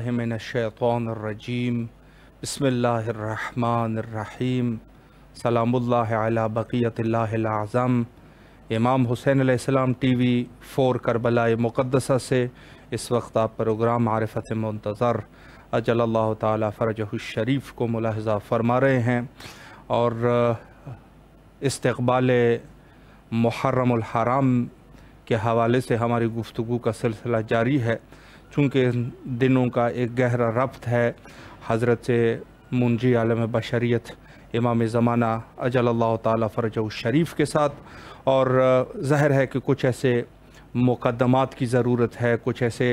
बिल्लाशैतरजीम बसमीम सलामुल्ला बक़ीतलाज़म इमाम हुसैन आसमाम टी वी फ़ोर करबला मुक़दसा से इस वक्त आप प्रोग्राम आरफत मंतज़र अजल तरजशरीफ़ को मुलाहजा फरमा रहे हैं और इस्तबाल मुहर्रम के हवाले से हमारी गुफ्तु का सिलसिला जारी है चूँकि दिनों का एक गहरा रब्त है हज़रत मुंजी आलम बशरीत इमाम ज़माना अजल अल्लाह फरज शरीफ के साथ और ज़ाहिर है कि कुछ ऐसे मुकदमात की ज़रूरत है कुछ ऐसे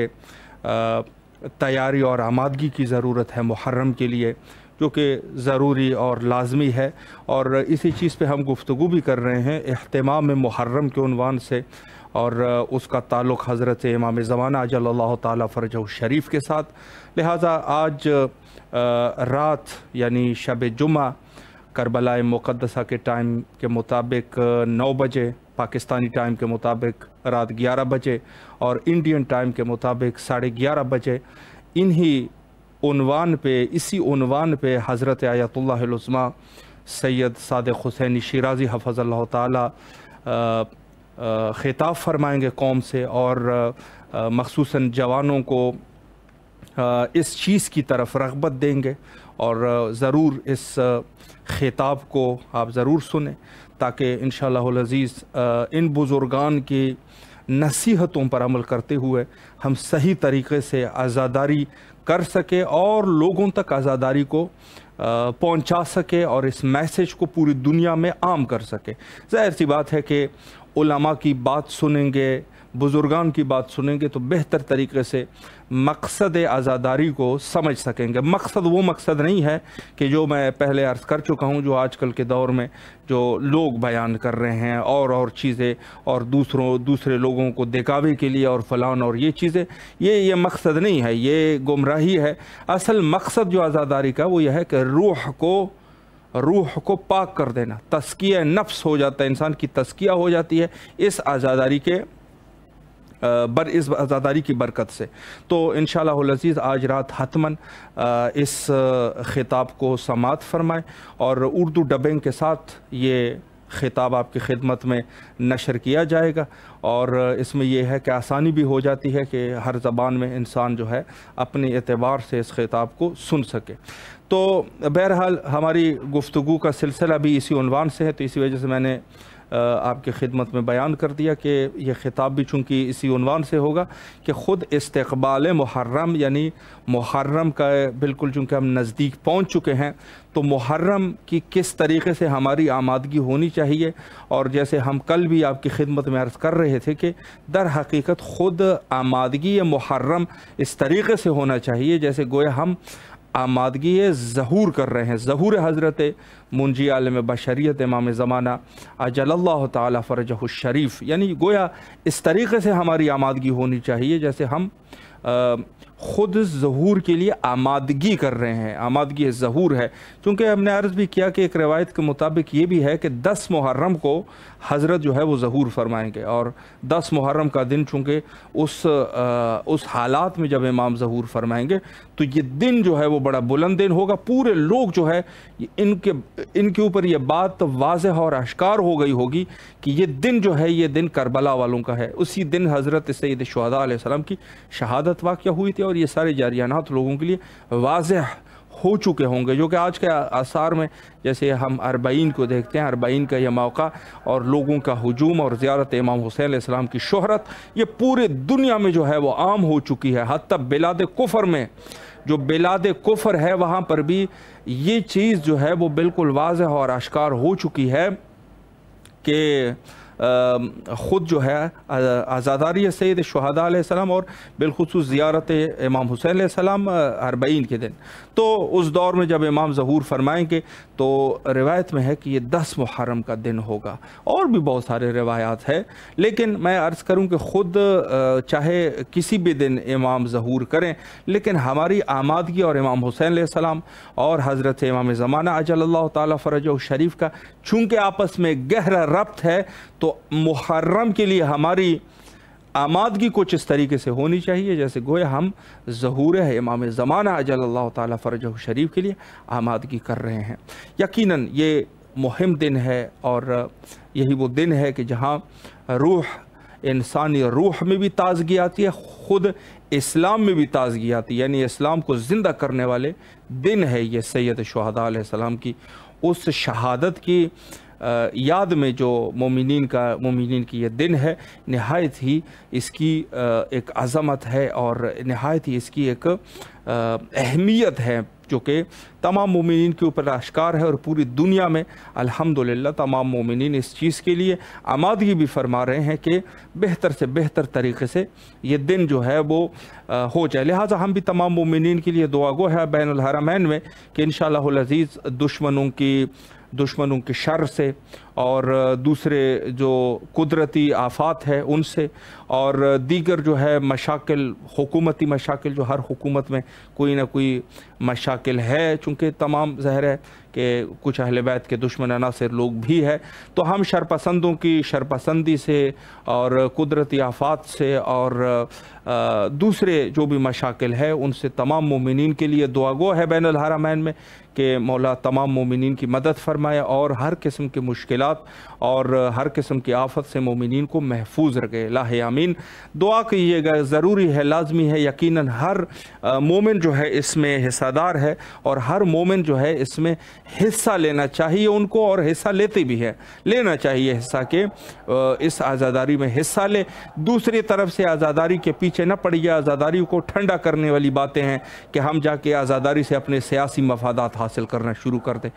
तैयारी और आमादगी की ज़रूरत है मुहर्रम के लिए जो कि ज़रूरी और लाजमी है और इसी चीज़ पे हम गुफ्तु भी कर रहे हैं अहतमाम मुहर्रम के अनवान से और उसका ताल्लुक़ हज़रत इमाम ज़माना जल्ला तरज शरीफ के साथ लिहाजा आज रात यानी शब जुमा करबला मुकदसा के टाइम के मुताबिक नौ बजे पाकिस्तानी टाइम के मुताबिक रात ग्यारह बजे और इंडियन टाइम के मुताबिक साढ़े ग्यारह बजे इन्हीं उनवान पे इसी उनवान पे हज़रत आयतुल्लाज़मा सैयद सादक हुसैनी शिराजी हफ़ज़ल्ला ताली खिताब फरमाएंगे कौम से और मखसूस जवानों को इस चीज़ की तरफ रगबत देंगे और ज़रूर इस खिताब को आप ज़रूर सुने ताकि इन शज़ीज़ इन बुज़ुर्गान की नसीहतों पर अमल करते हुए हम सही तरीके से आज़ादारी कर सके और लोगों तक आज़ादारी को पहुंचा सके और इस मैसेज को पूरी दुनिया में आम कर सके ज़ाहिर सी बात है कि उलमा की बात सुनेंगे बुज़ुर्गान की बात सुनेंगे तो बेहतर तरीके से मकसद आज़ादारी को समझ सकेंगे मकसद वो मकसद नहीं है कि जो मैं पहले अर्ज़ कर चुका हूँ जो आजकल के दौर में जो लोग बयान कर रहे हैं और और चीज़ें और दूसरों दूसरे लोगों को देखावे के लिए और फलान और ये चीज़ें ये ये मकसद नहीं है ये गुमराही है असल मकसद जो आज़ादारी का वो यह है कि रूह को रूह को पाक कर देना तस्किया नफ्स हो जाता है इंसान की तस्किया हो जाती है इस आज़ादारी के बर इस आज़ादारी की बरकत से तो इन शजीज़ आज रात हतमन इस ख़िताब को समात फरमाएँ और उर्दू डबिंग के साथ ये ख़िताब आपकी खिदमत में नशर किया जाएगा और इसमें यह है कि आसानी भी हो जाती है कि हर ज़बान में इंसान जो है अपने एतबार से इस ख़िताब को सुन सके तो बहरहाल हमारी गुफ्तु का सिलसिला भी इसी उनवान से है तो इसी वजह से मैंने आपकी खिदमत में बयान कर दिया कि यह ख़िताब भी चूँकि इसी उनवान से होगा कि ख़ुद इस्तबाल मुहर्रम यानी मुहर्रम का बिल्कुल चूँकि हम नज़दीक पहुँच चुके हैं तो मुहर्रम की किस तरीके से हमारी आमादगी होनी चाहिए और जैसे हम कल भी आपकी खिदमत में अर्ज़ कर रहे थे कि दर हकीकत ख़ुद आमादगी या मुहर्रम इस तरीके से होना चाहिए जैसे गोया हम आमादगी जहूर कर रहे हैं जहूर हज़रत मुंजी आलम बशरीत इमाम ज़माना अजल्ला तरजह शरीफ़ यानी गोया इस तरीक़े से हमारी आमादगी होनी चाहिए जैसे हम ख़ुद जहूर के लिए आमादगी कर रहे हैं आमादगी जहूर है चूँकि हमने अर्ज़ भी किया कि एक रवायत के मुताबिक ये भी है कि दस मुहर्रम को हज़रत जो है वो ज़हूर फरमाएंगे और दस मुहर्रम का दिन चूँकि उस आ, उस हालात में जब इमाम ज़हूर फरमाएंगे तो ये दिन जो है वो बड़ा बुलंद दिन होगा पूरे लोग जो है इनके इनके ऊपर ये बात तो वाज और आश्कार हो गई होगी कि ये दिन जो है ये दिन करबला वालों का है उसी दिन हज़रत सैद शहदा की शहादत वाक़ हुई थी और ये सारे जारियानात लोगों के लिए वाजह हो चुके होंगे जो कि आज के आसार में जैसे हम अरबईन को देखते हैं अरबईन का यह मौका और लोगों का हजूम और ज़्यारत इमाम हुसैन इस्लाम की शहरत ये पूरे दुनिया में जो है वो आम हो चुकी है हती बिलाद कुफर में जो बिलाद कुफर है वहाँ पर भी ये चीज़ जो है वो बिल्कुल वाज और आश्कार हो चुकी है कि ख़ुद जो है आज़ादारी सैद शहदा और बिलखसूस ज़ियारत इमाम हुसैन सलाम अरबईन के दिन तो उस दौर में जब इमाम ज़हूर फरमाएंगे तो रिवायत में है कि ये दस मुहरम का दिन होगा और भी बहुत सारे रिवायात है लेकिन मैं अर्ज़ करूँ कि ख़ुद चाहे किसी भी दिन इमाम ज़हूर करें लेकिन हमारी आमादगी और इमाम हुसैन सलाम और हज़रत इमाम ज़माना अजल व शरीफ का चूँकि आपस में गहरा रब्त है तो मुहर्रम के लिए हमारी आमादगी कुछ इस तरीके से होनी चाहिए जैसे गोए हम जहूर है इमाम ज़माना अजल ताली फ़रज शरीफ के लिए आमादगी कर रहे हैं यकीनन ये मुहिम दिन है और यही वो दिन है कि जहाँ रूह इंसानी रूह में भी ताजगी आती है ख़ुद इस्लाम में भी ताजगी आती है यानी इस्लाम को ज़िंदा करने वाले दिन है ये सैद शहदा सलाम की उस शहादत की याद में जो मोमिन का मोमिन की यह दिन है नहायत ही इसकी एक अज़मत है और नहायत ही इसकी एक अहमियत है जो कि तमाम मोमिन के ऊपर आश्कार है और पूरी दुनिया में अल्हम्दुलिल्लाह तमाम मोमिन इस चीज़ के लिए आमादगी भी फरमा रहे हैं कि बेहतर से बेहतर तरीके से ये दिन जो है वो आ, हो जाए लिहाजा हम भी तमाम मोमिन के लिए गो है बैन अलहरामैन में कि इन शज़ीज़ दुश्मनों की दुश्मनों के शर से और दूसरे जो कुदरती आफात है उनसे और दीगर जो है मशाकिल हुकूमती मशाकिल जो हर हुकूमत में कोई ना कोई मशाकिल है चूँकि तमाम जहर है कि कुछ अहल बैत के दुश्मन अनासर लोग भी है तो हम शरपसंदों की शरपसंदी से और कुदरती आफात से और दूसरे जो भी मशाकिल है उनसे तमाम मुमिन के लिए दुआगो है बैन मैन में कि मौला तमाम मोमिन की मदद फरमाए और हर किस्म की मुश्किल और हर किस्म की आफत से मोमिन को महफूज रखे लाहमीन दुआ कीजिएगा ज़रूरी है लाजमी है यकीन हर मोमिन जो है इसमें हिस्सादार है और हर मोमिन जो है इसमें हिस्सा लेना चाहिए उनको और हिस्सा लेते भी है लेना चाहिए हिस्सा के इस आज़ादारी में हिस्सा ले दूसरी तरफ से आज़ादारी के पीछे न पड़िए आज़ादारी को ठंडा करने वाली बातें हैं कि हम जाके आज़ादारी से अपने सियासी मफादात हासिल करना शुरू कर दें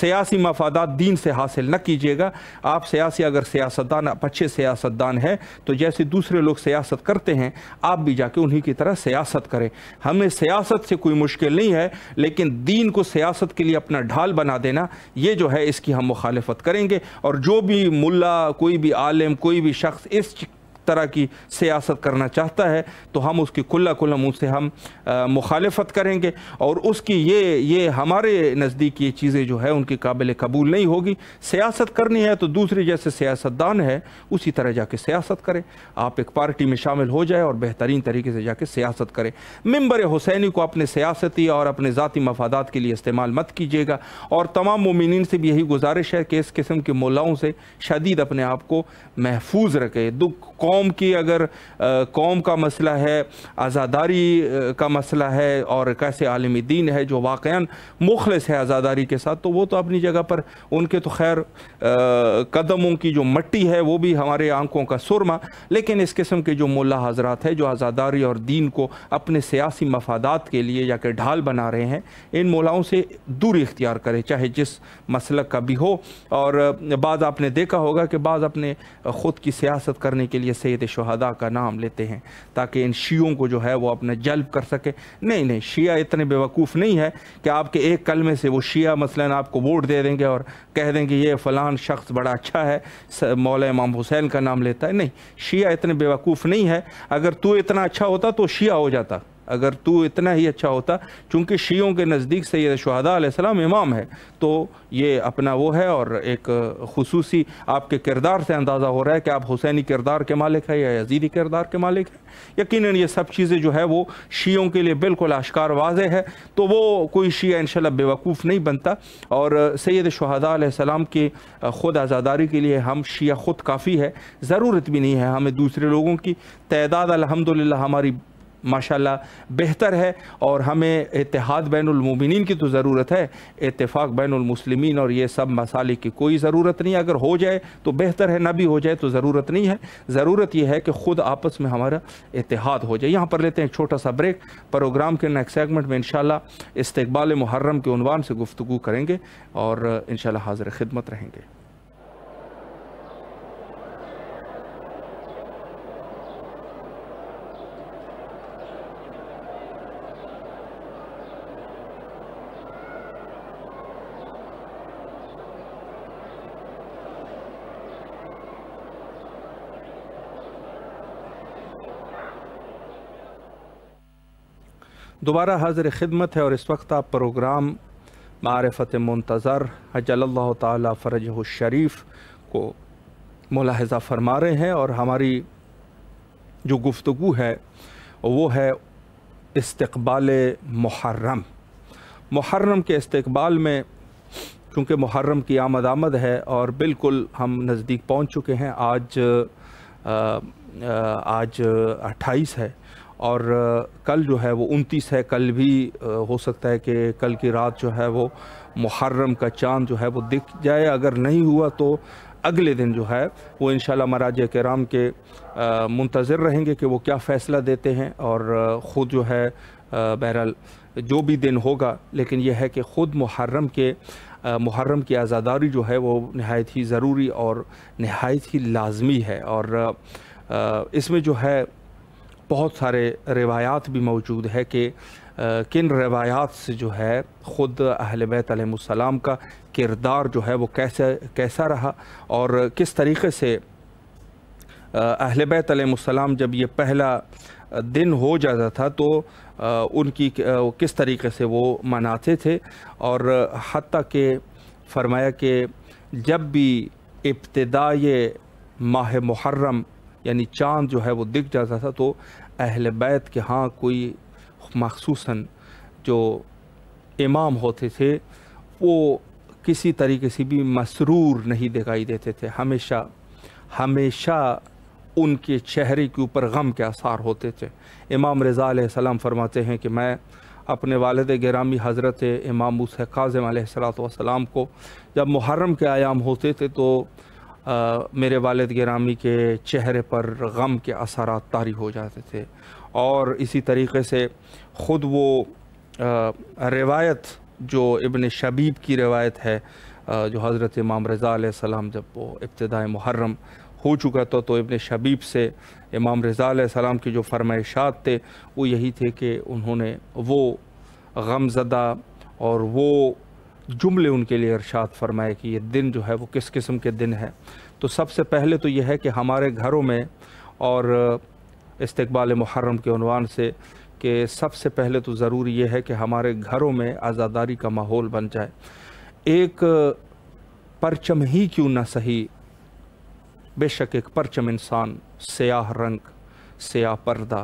सियासी मफादात दीन से हासिल न कीजिएगा आप सियासी अगर सियासतदान आप अच्छे सियासतदान हैं तो जैसे दूसरे लोग सियासत करते हैं आप भी जाके उन्हीं की तरह सियासत करें हमें सियासत से कोई मुश्किल नहीं है लेकिन दीन को सियासत के लिए अपना ढाल बना देना ये जो है इसकी हम मुखालफत करेंगे और जो भी मुल्ला कोई भी आलम कोई भी शख्स इस तरह की सियासत करना चाहता है तो हम उसकी खुला खुला मुँह से हम मुखालफत करेंगे और उसकी ये ये हमारे नज़दीक ये चीज़ें जो है उनके काबिल कबूल नहीं होगी सियासत करनी है तो दूसरे जैसे सियासतदान है उसी तरह जाके सियासत करें आप एक पार्टी में शामिल हो जाए और बेहतरीन तरीके से जाके सियासत करें मंबर हुसैनी को अपने सियासती और अपने ज़ाती मफादा के लिए इस्तेमाल मत कीजिएगा और तमाम ममिन से भी यही गुजारिश है कि इस किस्म के मौलाओं से शदीद अपने आप को महफूज रखे दुख कौम की अगर कौम का मसला है आज़ादारी का मसला है और कैसे आलमी दीन है जो वाक़ मुखलस है आज़ादारी के साथ तो वो तो अपनी जगह पर उनके तो खैर कदमों की जो मट्टी है वो भी हमारे आंखों का सुरमा लेकिन इस किस्म के जो मुला हजरात है जो आज़ादारी और दीन को अपने सियासी मफादात के लिए या कि ढाल बना रहे हैं इन मोलाओं से दूरी इख्तियार करें चाहे जिस मसल का भी हो और बाद आपने देखा होगा कि बाद अपने ख़ुद की सियासत करने के लिए सैद शहदा का नाम लेते हैं ताकि इन शीयों को जो है वो अपना जल्ब कर सके नहीं नहीं शिया इतने बेवकूफ़ नहीं है कि आपके एक कलमे से वो शिया मसलन आपको वोट दे देंगे और कह देंगे ये फ़लान शख्स बड़ा अच्छा है मौल इमाम हुसैन का नाम लेता है नहीं शिया इतने बेवकूफ़ नहीं है अगर तू इतना अच्छा होता तो शिया हो जाता अगर तू इतना ही अच्छा होता चूँकि शीयों के नज़दीक सैद शहदा इमाम है तो ये अपना वो है और एक खसूसी आपके किरदार से अंदाज़ा हो रहा है कि आप हुसैनी किरदार के मालिक है या यजीदी किरदार के मालिक है यकीन ये सब चीज़ें जो है वो शीयों के लिए बिल्कुल आशकार वाज है तो वो कोई शी इन बेवकूफ़ नहीं बनता और सैद शहदा की ख़ुद आज़ादारी के लिए हम शिया ख़ुद काफ़ी है ज़रूरत भी नहीं है हमें दूसरे लोगों की तदाद अलहमदिल्ला हमारी माशाल्लाह बेहतर है और हमें इतिहाद बैन बैनमिन की तो ज़रूरत है इतफ़ाक़ बैनमसलिमिन और ये सब मसाले की कोई ज़रूरत नहीं अगर हो जाए तो बेहतर है ना भी हो जाए तो ज़रूरत नहीं है ज़रूरत यह है कि ख़ुद आपस में हमारा इतिहाद हो जाए यहाँ पर लेते हैं एक छोटा सा ब्रेक प्रोग्राम के नेक्स्ट सेगमेंट में इन इस्तबाल मुहर्रम के उनवान से गुफ्तु करेंगे और इन हाजिर खिदमत रहेंगे दोबारा हाजिर खिदमत है और इस वक्त आप प्रोग्राम मारफत मंतज़र हजल तरज शरीफ को मुलाहजा फरमा रहे हैं और हमारी जो गुफ्तु है वो है इस्तबाल मुहर्रम मुहर्रम के इस्तबाल में क्योंकि मुहर्रम की आमद आमद है और बिल्कुल हम नज़दीक पहुंच चुके हैं आज आ, आ, आज अट्ठाईस है और कल जो है वो उनतीस है कल भी हो सकता है कि कल की रात जो है वो मुहर्रम का चांद जो है वो दिख जाए अगर नहीं हुआ तो अगले दिन जो है वो इन मराज कराम के मुंतज़र रहेंगे कि वो क्या फ़ैसला देते हैं और ख़ुद जो है बहरहाल जो भी दिन होगा लेकिन यह है कि ख़ुद मुहर्रम के मुहर्रम की आज़ादारी जो है वो नहायत ही ज़रूरी और नहायत ही लाजमी है और इसमें जो है बहुत सारे रिवायात भी मौजूद है कि किन रवायात से जो है ख़ुद अहल बैतम का किरदार जो है वो कैसे कैसा रहा और किस तरीके से अहल बैतम जब ये पहला दिन हो जाता था तो उनकी किस तरीके से वो मनाते थे और हती के फरमाया कि जब भी इब्तदाई माह मुहर्रम यानी चांद जो है वो दिख जाता था तो अहल बैत के हाँ कोई मखसूस जो इमाम होते थे वो किसी तरीके से भी मसरूर नहीं दिखाई देते थे हमेशा हमेशा उनके चेहरे के ऊपर गम के आसार होते थे इमाम रज़ा सलाम फरमाते हैं कि मैं अपने वालद ग्रामी हज़रत इमाम उस काजम सलाम को जब मुहर्रम के आयाम होते थे तो आ, मेरे वालद गिरामी के चेहरे पर गम के असर तारी हो जाते थे और इसी तरीके से ख़ुद वो आ, रिवायत जो इबन शबीब की रिवायत है जो हज़रत इमाम रज़ा सलाम जब वो इब्तदा मुहर्रम हो चुका था तो इबन शबीब से इमाम रज़ा सलाम के जो फरमाइशात थे वो यही थे कि उन्होंने वो गमज़दा और वो जुमले उनके लिए अरसात फरमाए कि ये दिन जो है वो किस किस्म के दिन है तो सबसे पहले तो यह है कि हमारे घरों में और इस्तबाल मुहर्रम के अनवान से कि सबसे पहले तो ज़रूरी यह है कि हमारे घरों में आज़ादारी का माहौल बन जाए एक परचम ही क्यों ना सही बेशक एक परचम इंसान स्याह रंग स्याह पर्दा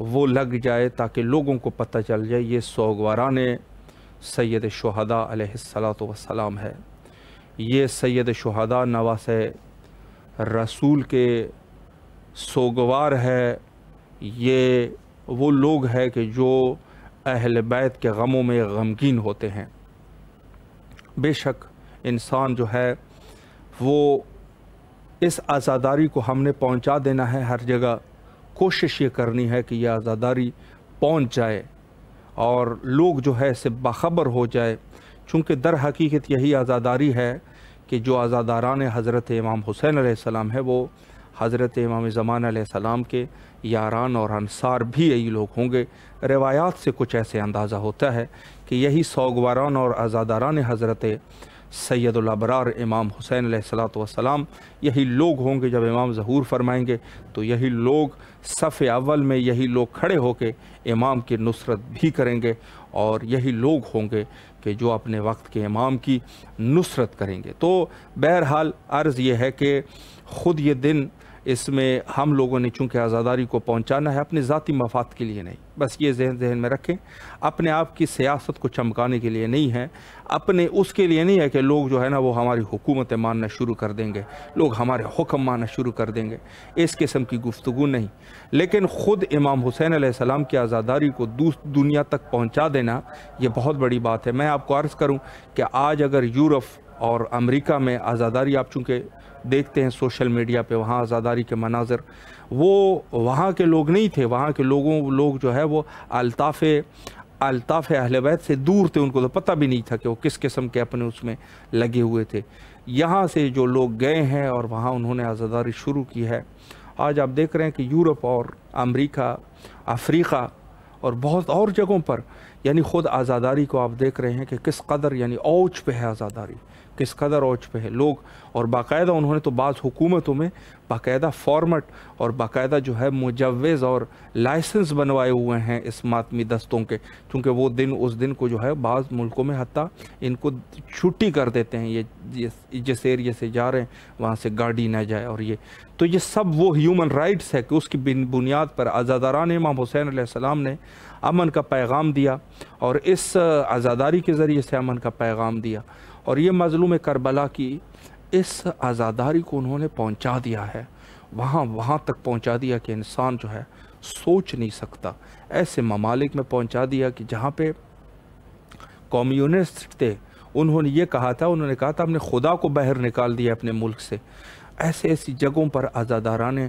वो लग जाए ताकि लोगों को पता चल जाए ये सौगवारा ने सैद शहदा सलाम है ये सैद शहदा नवास रसूल के सोगवार है ये वो लोग हैं कि जो अहल बैत के गमों में गमगीन होते हैं बेशक इंसान जो है वो इस आज़ादारी को हमने पहुंचा देना है हर जगह कोशिश ये करनी है कि यह आज़ादारी पहुंच जाए और लोग जो है इससे बाखबर हो जाए चूँकि दर हकीकत यही आज़ादारी है कि जो आज़ादारान हज़रत इमाम हुसैन आसमाम है वो हज़रत इमाम ज़मान के यारान और अनसार भी यही लोग होंगे रवायात से कुछ ऐसे अंदाज़ा होता है कि यही सौगवारान और आज़ादारान हज़रत सैदुलबरार इमाम हुसैन सलाम यही लोग होंगे जब इमाम ज़हूर फरमाएंगे तो यही लोग सफ़े अव्वल में यही लोग खड़े होकर इमाम की नुसरत भी करेंगे और यही लोग होंगे कि जो अपने वक्त के इमाम की नुसरत करेंगे तो बहरहाल अर्ज़ यह है कि ख़ुद ये दिन इसमें हम लोगों ने चूँकि आज़ादारी को पहुँचाना है अपने ज़ाती मफाद के लिए नहीं बस ये जहन जहन में रखें अपने आप की सियासत को चमकाने के लिए नहीं है अपने उसके लिए नहीं है कि लोग जो है ना वो हमारी हुकूमतें मानना शुरू कर देंगे लोग हमारे हुक्म मानना शुरू कर देंगे इस किस्म की गुफ्तु नहीं लेकिन ख़ुद इमाम हुसैन आसमाम की आज़ादारी को दुनिया तक पहुँचा देना ये बहुत बड़ी बात है मैं आपको अर्ज़ करूँ कि आज अगर यूरोप और अमेरिका में आज़ादारी आप चूँकि देखते हैं सोशल मीडिया पे वहाँ आज़ादारी के मनाजर वो वहाँ के लोग नहीं थे वहाँ के लोगों लोग जो है वो अलताफ़ अलताफ़ अहल वैद से दूर थे उनको तो पता भी नहीं था कि वो किस किस्म के अपने उसमें लगे हुए थे यहाँ से जो लोग गए हैं और वहाँ उन्होंने आज़ादारी शुरू की है आज आप देख रहे हैं कि यूरोप और अमरीका अफ्रीका और बहुत और जगहों पर यानी ख़ुद आज़ादारी को आप देख रहे हैं कि किस कदर यानी ओच पे है आज़ादारी किस कदर ओच पे है लोग और बाकायदा उन्होंने तो बाज़ हुकूमतों में बाकायदा फॉर्मेट और बाकायदा जो है मुजवज़ और लाइसेंस बनवाए हुए हैं इस मातमी दस्तों के क्योंकि वो दिन उस दिन को जो है बाज़ मुल्कों में हती इनको छुट्टी कर देते हैं ये जिस एरिए से जा रहे हैं वहाँ से गाड़ी ना जाए और ये तो ये सब वो ह्यूमन राइट्स है कि उसकी बुनियाद पर आज़ादारान इमाम हुसैन सलाम ने अमन का पैगाम दिया और इस आज़ादारी के ज़रिए से अमन का पैगाम दिया और ये मज़लूम करबला की इस आज़ादारी को उन्होंने पहुंचा दिया है वहाँ वहाँ तक पहुंचा दिया कि इंसान जो है सोच नहीं सकता ऐसे ममालिक में पहुंचा दिया कि जहाँ पे कम्युनिस्ट थे उन्होंने ये कहा था उन्होंने कहा था हमने खुदा को बाहर निकाल दिया अपने मुल्क से ऐसे ऐसी जगहों पर आज़ादारा ने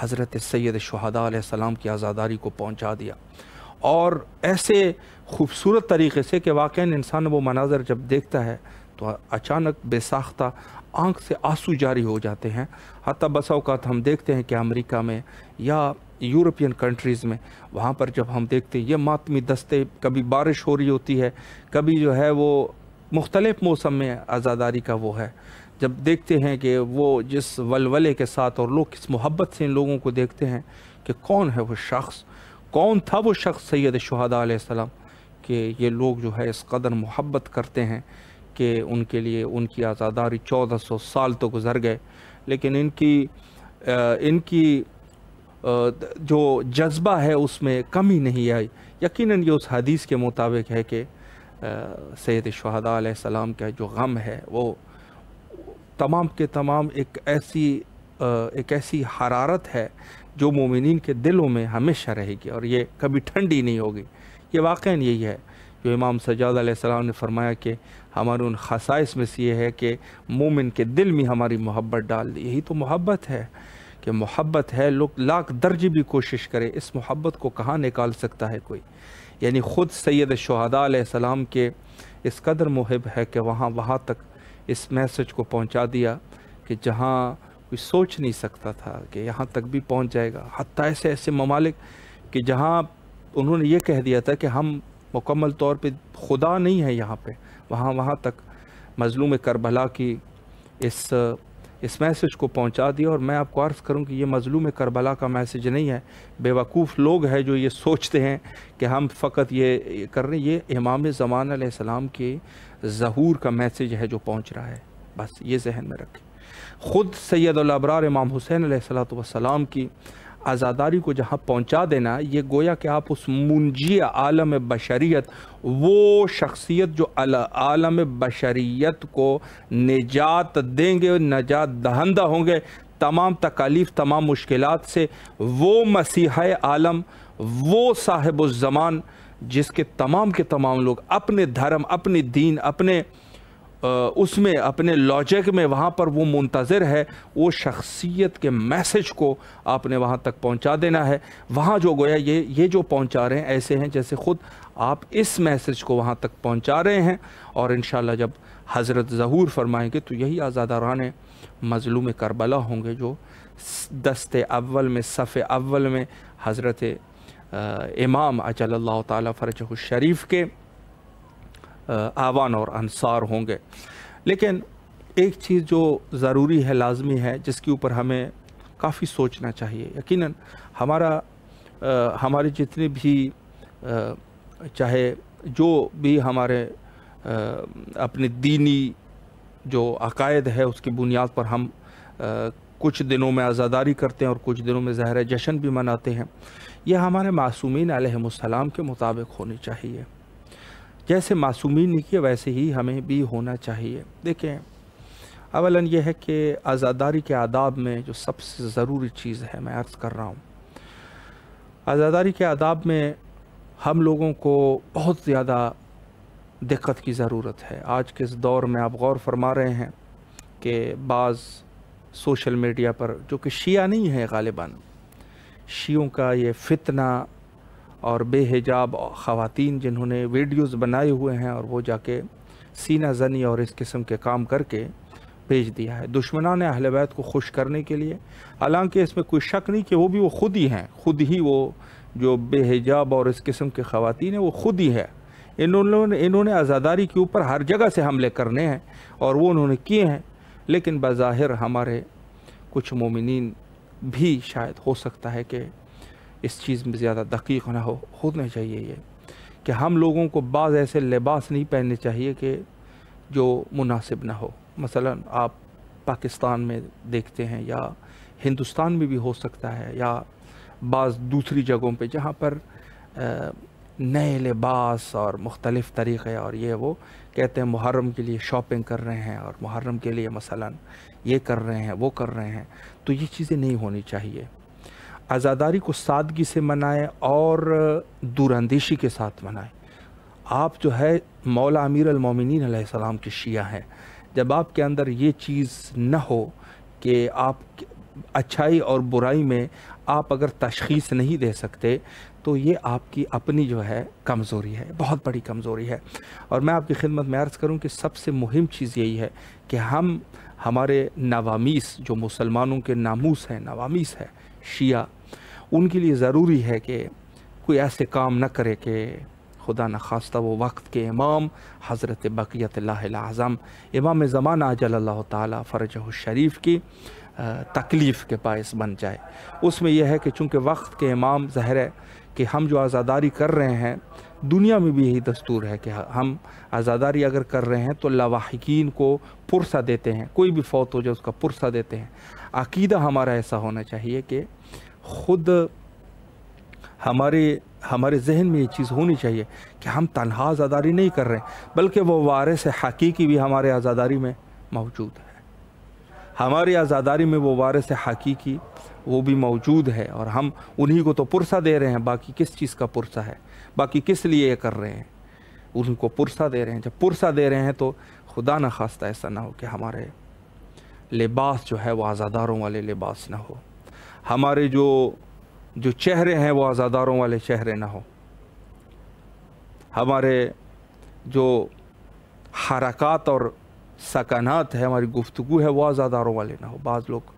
हज़रत सैद शहदा की आज़ादारी को पहुँचा दिया और ऐसे खूबसूरत तरीके से कि वाक़ इंसान वो मनाजर जब देखता है तो अचानक बेसाख्ता आंख से आंसू जारी हो जाते हैं हती बसाओकात हम देखते हैं कि अमेरिका में या यूरोपियन कंट्रीज़ में वहाँ पर जब हम देखते हैं ये मातमी दस्ते कभी बारिश हो रही होती है कभी जो है वो मुख्तलिफ़ मौसम में आज़ादारी का वो है जब देखते हैं कि वो जिस वलवले के साथ और लोग किस मोहब्बत से इन लोगों को देखते हैं कि कौन है वो शख्स कौन था वो शख्स सैद शहदा सलाम के ये लोग जो है इस कदर मोहब्बत करते हैं कि उनके लिए उनकी आज़ादारी चौदह सौ साल तो गुजर गए लेकिन इनकी इनकी जो जज्बा है उसमें कमी नहीं आई यकीनन ये उस हदीस के मुताबिक है कि सैद सलाम का जो गम है वो तमाम के तमाम एक ऐसी एक ऐसी हरारत है जो मोमिन के दिलों में हमेशा रहेगी और ये कभी ठंडी नहीं होगी ये वाक़ यही है जो इमाम सजाद सलाम ने फरमाया कि हमारे उन खसाइस में से ये है कि मोमिन के दिल में हमारी मोहब्बत डाल दी यही तो मोहब्बत है कि मोहब्बत है लोग लाख दर्ज भी कोशिश करें इस मोहब्बत को कहाँ निकाल सकता है कोई यानी ख़ुद सैद शहदाम सलाम के इस कदर मुहब है कि वहाँ वहाँ तक इस मैसेज को पहुँचा दिया कि जहाँ कोई सोच नहीं सकता था कि यहाँ तक भी पहुँच जाएगा हती ऐसे ऐसे ममालिक कि जहाँ उन्होंने ये कह दिया था कि हम मुकम्मल तौर पे खुदा नहीं है यहाँ पे वहाँ वहाँ तक मज़लूम करबला की इस इस मैसेज को पहुँचा दिया और मैं आपको अर्ज़ करूँ कि ये मज़लूम करबला का मैसेज नहीं है बेवकूफ़ लोग हैं जो ये सोचते हैं कि हम फ़कत ये कर रहे हैं ये इमाम ज़मान के जहूर का मैसेज है जो पहुँच रहा है बस ये जहन में रखें ख़ुद सैदुल्लाबरार इमाम हुसैन सलाम की आज़ादारी को जहाँ पहुँचा देना ये गोया कि आप उस मुंजी आलम बशरीत वो शख्सियत जो आलम बशरीत को निजात देंगे नजात दहंदा होंगे तमाम तकालीफ तमाम मुश्किल से वो मसीह आलम वो साहिब ज़मान जिसके तमाम के तमाम लोग अपने धर्म अपने दीन अपने उसमें अपने लॉजिक में वहाँ पर वो मुंतज़र है वो शख्सियत के मैसेज को आपने वहाँ तक पहुँचा देना है वहाँ जो गोया ये ये जो पहुँचा रहे हैं ऐसे हैं जैसे ख़ुद आप इस मैसेज को वहाँ तक पहुँचा रहे हैं और इन जब हज़रत ज़हूर फरमाएंगे तो यही आज़ादारान मज़लूम करबला होंगे जो दस्ते अव्वल में सफ़े अव्वल में हज़रत इमाम अजल तरज शरीफ के आवान और अनसार होंगे लेकिन एक चीज़ जो ज़रूरी है लाजमी है जिसके ऊपर हमें काफ़ी सोचना चाहिए यकीन हमारा आ, हमारे जितने भी आ, चाहे जो भी हमारे आ, अपने दीनी जो अकायद है उसकी बुनियाद पर हम आ, कुछ दिनों में आज़ादारी करते हैं और कुछ दिनों में ज़हर जश्न भी मनाते हैं यह हमारे मासूमिन आलम के मुताबिक होनी चाहिए जैसे मासूमी ने किया वैसे ही हमें भी होना चाहिए देखें अवला यह है कि आज़ादारी के आदाब में जो सबसे ज़रूरी चीज़ है मैं अर्ज़ कर रहा हूँ आज़ादारी के आदाब में हम लोगों को बहुत ज़्यादा दिक्कत की ज़रूरत है आज के इस दौर में आप गौर फरमा रहे हैं कि बाज़ सोशल मीडिया पर जो कि शिया नहीं है गालिबा शियों का ये फितना और बेहिजाब ख़वातीन जिन्होंने वीडियोस बनाए हुए हैं और वो जाके सीना जनी और इस किस्म के काम करके भेज दिया है दुश्मनान अहल बैत को खुश करने के लिए हालांकि इसमें कोई शक नहीं कि वो भी वो खुद ही हैं खुद ही वो जो बेहिजाब और इस किस्म के ख़वातीन हैं वो खुद ही है इन्होंने इन्होंने आज़ादारी के ऊपर हर जगह से हमले करने हैं और वो उन्होंने किए हैं लेकिन बज़ाहिर हमारे कुछ मोमिन भी शायद हो सकता है कि इस चीज़ में ज़्यादा दकीक ना हो होना चाहिए ये कि हम लोगों को बाज़ ऐसे लिबास नहीं पहनने चाहिए कि जो मुनासिब ना हो मसलन आप पाकिस्तान में देखते हैं या हिंदुस्तान में भी हो सकता है या बाज़ दूसरी जगहों पे जहाँ पर नए लिबास और मुख्तलिफ़ तरीक़े और ये वो कहते हैं मुहर्रम के लिए शॉपिंग कर रहे हैं और मुहर्रम के लिए मसलन ये कर रहे हैं वो कर रहे हैं तो ये चीज़ें नहीं होनी चाहिए आज़ादारी को सादगी से मनाएं और दूरंदेशी के साथ मनाएं आप जो है मौला अमीर अलमिन सलाम के शिया हैं जब आपके अंदर ये चीज़ न हो कि आप अच्छाई और बुराई में आप अगर तशखीस नहीं दे सकते तो ये आपकी अपनी जो है कमज़ोरी है बहुत बड़ी कमज़ोरी है और मैं आपकी खिदमत में अर्ज़ करूँ कि सबसे मुहिम चीज़ यही है कि हम हमारे नवामीस जो मुसलमानों के नामूस हैं नवामीस है शिया उनके लिए ज़रूरी है कि कोई ऐसे काम न करे कि खुदा न खास्ता वो वक्त के इमाम हज़रत बक़ियत लाज़म इमाम ज़मान आजल तरज शरीफ की तकलीफ़ के बायस बन जाए उसमें यह है कि चूँकि वक्त के इमाम ज़हर है कि हम जो आज़ादारी कर रहे हैं दुनिया में भी यही दस्तूर है कि हम आज़ादारी अगर कर रहे हैं तो लवाहिकीन को पुरसा देते हैं कोई भी फौत हो जाए उसका पुरसा देते हैं अकीदा हमारा ऐसा होना चाहिए कि ख़ुद हमारे हमारे जहन में ये चीज़ होनी चाहिए कि हम तनहा आज़ादारी नहीं कर रहे बल्कि वो वारस हकीकी भी हमारे आज़ादारी में मौजूद है हमारी आज़ादारी में वो वारस हकीकी वो भी मौजूद है और हम उन्हीं को तो पुरसा दे रहे हैं बाकी किस चीज़ का पुरसा है बाकी किस लिए कर रहे हैं उनको पुरसा दे रहे हैं जब पुरसा दे रहे हैं तो खुदा न खास्ता ऐसा ना हो कि हमारे लिबास जो है वो आज़ादारों वाले लिबास ना हो हमारे जो जो चेहरे हैं वो आज़ादारों वाले चेहरे ना हो हमारे जो हरकत और सकनात है हमारी गुफ्तु है वो आज़ादारों वाले ना हो बाज़ लोग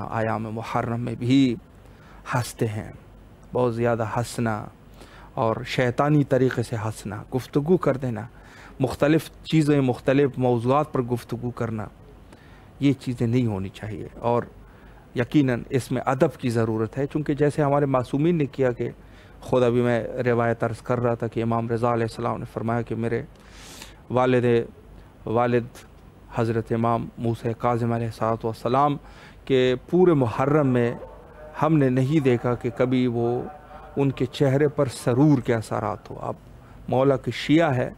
आयाम मुहर्रम में भी हंसते हैं बहुत ज़्यादा हंसना और शैतानी तरीक़े से हंसना गुफ्तु कर देना मुख्तलिफ़ चीज़ें मुख्तलिफ़ मौजूद पर गुफ्तु करना ये चीज़ें नहीं होनी चाहिए और यकीनन इसमें अदब की ज़रूरत है चूँकि जैसे हमारे मासूमिन ने किया कि खुद अभी मैं रिवायत अर्ज़ कर रहा था कि इमाम रज़ा ने फरमाया कि मेरे वालद वालद हज़रत इमाम मूस काजम सलाम के पूरे मुहर्रम में हमने नहीं देखा कि कभी वो उनके चेहरे पर सरूर के असर हो आप मौला की शिया है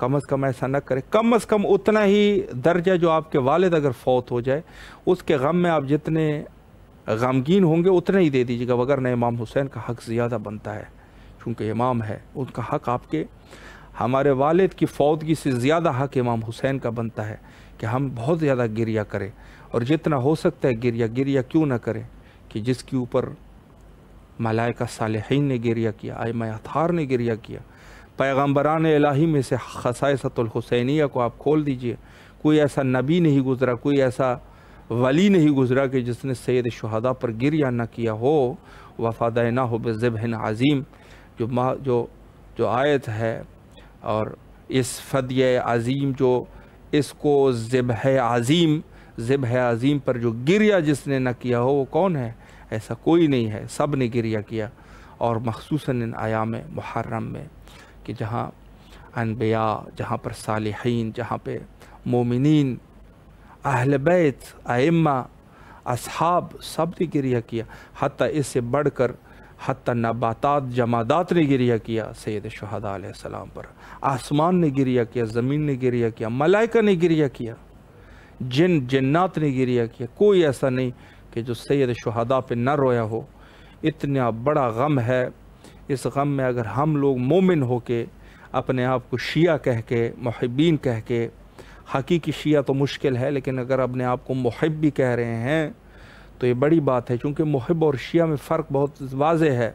कम अज़ कम ऐसा न करें कम अज़ कम उतना ही दर्ज है जो आपके वालद अगर फौत हो जाए उसके गम में आप जितने गमगीन होंगे उतने ही दे दीजिएगा ना इमाम हुसैन का हक़ ज़्यादा बनता है चूँकि इमाम है उनका हक़ आपके हमारे वालिद की फौदगी से ज़्यादा हक़ इमाम हुसैन का बनता है कि हम बहुत ज़्यादा गिरिया करें और जितना हो सकता है गिरिया गिरिया क्यों ना करें कि जिसके ऊपर मलाइका सालहीन ने गिरिया किया आयम अथार ने गिरिया किया पैगम्बरान इलाही में से खसाय हुसैनिया को आप खोल दीजिए कोई ऐसा नबी नहीं गुज़रा कोई ऐसा वली नहीं गुजरा कि जिसने सैद शहदा पर गिर या ना किया हो वफाद ना हो बज़बन अज़ीम जो मा जो जो आयत है और इस फद अज़ीम जो इसको ज़िबह अज़ीम ज़िबह अज़ीम पर जो गिरिया जिसने ना किया हो वो कौन है ऐसा कोई नहीं है सब ने गिरिया किया और मखसूस इन आयाम मुहर्रम में कि जहाँ अनबिया जहाँ पर सालहीन जहाँ पर मोमिन अहल बैत आइम्मा असहाब सब ने गिरिया किया हती इससे बढ़ कर हती नबाता जमादात ने गिरिया किया सैद शहदाम पर आसमान ने गिरिया किया ज़मीन ने गिरिया किया मलाइका ने गिरिया किया जिन जन्नात ने गिरिया किया कोई ऐसा नहीं कि जो सैद शहदा पर ना रोया हो इतना बड़ा गम है इस गम में अगर हम लोग मोमिन हो के अपने आप को शिया कह के महबीन कह के हकीकी शिया तो मुश्किल है लेकिन अगर अपने आप को महब भी कह रहे हैं तो ये बड़ी बात है चूँकि महब और शिया में फ़र्क बहुत वाज है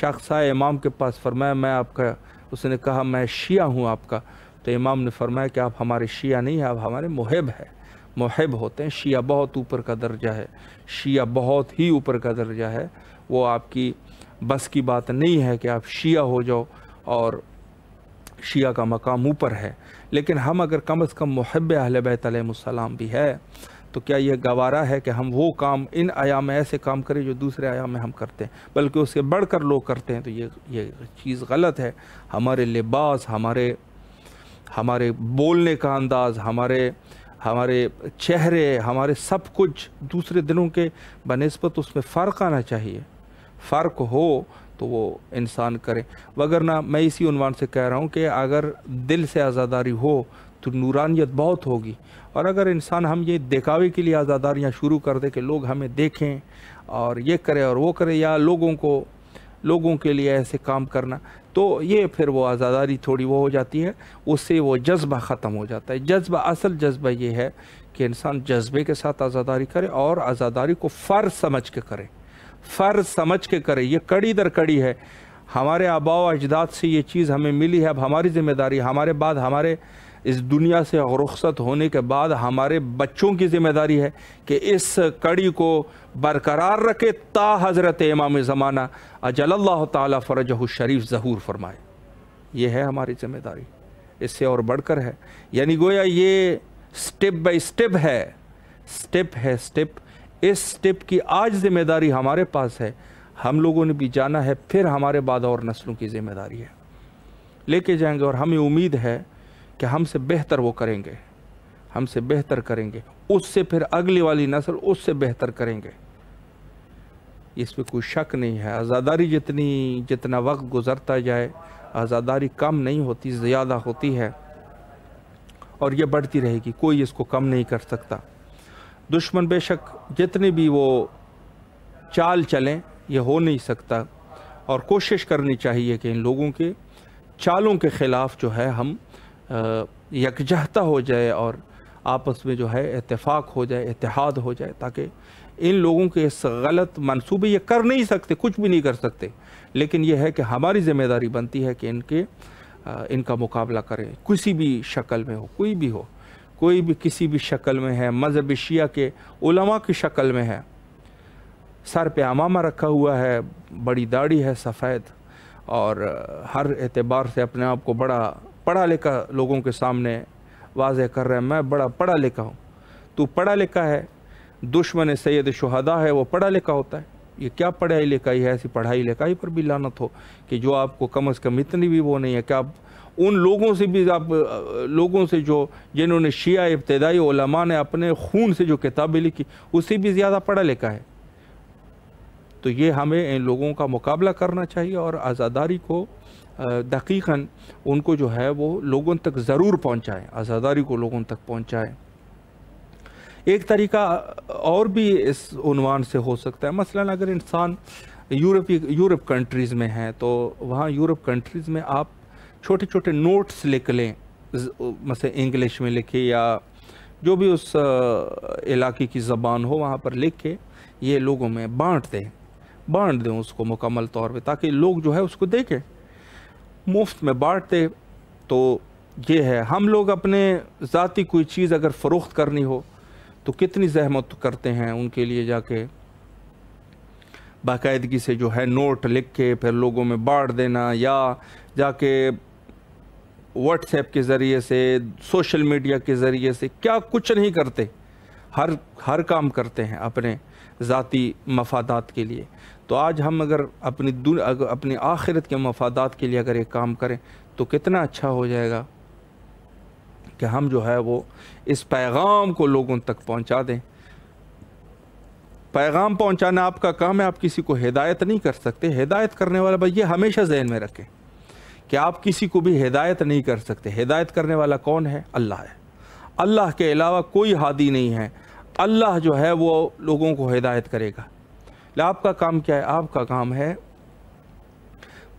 शख्स आए इमाम के पास फरमाया मैं आपका उसने कहा मैं शिया हूँ आपका तो इमाम ने फरमाया कि आप हमारे शिया नहीं हैं आप हमारे महब है महब होते हैं शिया बहुत ऊपर का दर्जा है शिया बहुत ही ऊपर का दर्जा है वो आपकी बस की बात नहीं है कि आप शिया हो जाओ और शिया का मकाम ऊपर है लेकिन हम अगर कम अज़ कम महब अहल बैतम भी है तो क्या यह गवारा है कि हम वो काम इन आयाम में ऐसे काम करें जो दूसरे आयाम में हम करते हैं बल्कि उससे बढ़ कर लोग करते हैं तो ये ये चीज़ गलत है हमारे लिबास हमारे हमारे बोलने का अंदाज़ हमारे हमारे चेहरे हमारे सब कुछ दूसरे दिनों के बनस्बत उसमें फ़र्क आना चाहिए फ़र्क हो तो वो इंसान करे वगरना मैं इसी उनवान से कह रहा हूँ कि अगर दिल से आज़ादारी हो तो नूरानियत बहुत होगी और अगर इंसान हम ये दिखावे के लिए आज़ादारियाँ शुरू कर दे कि लोग हमें देखें और ये करें और वो करें या लोगों को लोगों के लिए ऐसे काम करना तो ये फिर वो आज़ादारी थोड़ी वो हो जाती है उससे वो जज्बा ख़त्म हो जाता है जज्बा असल जज्बा ये है कि इंसान जज्बे के साथ आज़ादारी करे और आज़ादारी को फ़र्ज समझ के करे फ़र्ज समझ के करें ये कड़ी दर कड़ी है हमारे आबाव अजदाद से ये चीज़ हमें मिली है अब हमारी ज़िम्मेदारी हमारे बाद हमारे इस दुनिया से रुखसत होने के बाद हमारे बच्चों की ज़िम्मेदारी है कि इस कड़ी को बरकरार रखे ता हज़रत इमाम ज़माना अजल्ला तरजह शरीफ ज़हूर फरमाए यह है हमारी ज़िम्मेदारी इससे और बढ़कर है यानी गोया ये स्टेप बाई स्टेप है स्टेप है स्टेप इस स्टेप की आज जिम्मेदारी हमारे पास है हम लोगों ने भी जाना है फिर हमारे बाद और नस्लों की जिम्मेदारी है लेके जाएंगे और हमें उम्मीद है कि हमसे बेहतर वो करेंगे हमसे बेहतर करेंगे उससे फिर अगली वाली नस्ल उससे बेहतर करेंगे इस पर कोई शक नहीं है आज़ादारी जितनी जितना वक्त गुजरता जाए आज़ादारी कम नहीं होती ज़्यादा होती है और ये बढ़ती रहेगी कोई इसको कम नहीं कर सकता दुश्मन बेशक जितने भी वो चाल चलें ये हो नहीं सकता और कोशिश करनी चाहिए कि इन लोगों के चालों के ख़िलाफ़ जो है हम यकजहता हो जाए और आपस में जो है इतफाक़ हो जाए इतिहाद हो जाए ताकि इन लोगों के इस गलत मनसूबे ये कर नहीं सकते कुछ भी नहीं कर सकते लेकिन यह है कि हमारी ज़िम्मेदारी बनती है कि इनके इनका मुकाबला करें किसी भी शक्ल में हो कोई भी हो कोई भी किसी भी शक्ल में है मजहब शिया के उलमा की शक्ल में है सर पे अमामा रखा हुआ है बड़ी दाढ़ी है सफ़ेद और हर एतबार से अपने आप को बड़ा पढ़ा लिखा लोगों के सामने वाजह कर रहे हैं मैं बड़ा पढ़ा लिखा हूँ तू पढ़ा लिखा है दुश्मन सैद शहदा है वो पढ़ा लिखा होता है ये क्या पढ़ाई लिखाई है ऐसी पढ़ाई लिखाई पर भी लानत हो कि जो आपको कम अज़ कम इतनी भी वो नहीं है क्या आप उन लोगों से भी आप लोगों से जो जिन्होंने शिया इब्तदाई ओलमा ने अपने खून से जो किताबें लिखी उससे भी ज़्यादा पढ़ा लिखा है तो ये हमें इन लोगों का मुकाबला करना चाहिए और आज़ादारी को दकीकन उनको जो है वो लोगों तक ज़रूर पहुँचाएँ आज़ादारी को लोगों तक पहुँचाएँ एक तरीका और भी इस उनवान से हो सकता है मसलन अगर इंसान यूरोपी यूरोप कंट्रीज़ में हैं तो वहाँ यूरोप कंट्रीज़ में आप छोटे छोटे नोट्स लिख लें मैसे इंग्लिश में लिखे या जो भी उस इलाके की ज़बान हो वहाँ पर लिख के ये लोगों में बांट दें बांट दें उसको मुकम्मल तौर पे ताकि लोग जो है उसको देखें मुफ्त में बांट दें तो ये है हम लोग अपने ज़ाती कोई चीज़ अगर फ़रोख्त करनी हो तो कितनी जहमत करते हैं उनके लिए जाके बाकायदगी से जो है नोट लिख के फिर लोगों में बांट देना या जाके व्हाट्सएप के ज़रिए से सोशल मीडिया के ज़रिए से क्या कुछ नहीं करते हर हर काम करते हैं अपने ज़ाती मफादात के लिए तो आज हम अगर अपनी अगर अपनी आखिरत के मफादात के लिए अगर ये काम करें तो कितना अच्छा हो जाएगा कि हम जो है वो इस पैगाम को लोगों तक पहुंचा दें पैगाम पहुंचाना आपका काम है आप किसी को हिदायत नहीं कर सकते हिदायत करने वाला भाई ये हमेशा जहन में रखें कि आप किसी को भी हिदायत नहीं कर सकते हिदायत करने वाला कौन है अल्लाह है अल्लाह के अलावा कोई हादी नहीं है अल्लाह जो है वो लोगों को हिदायत करेगा आपका काम क्या है आपका काम है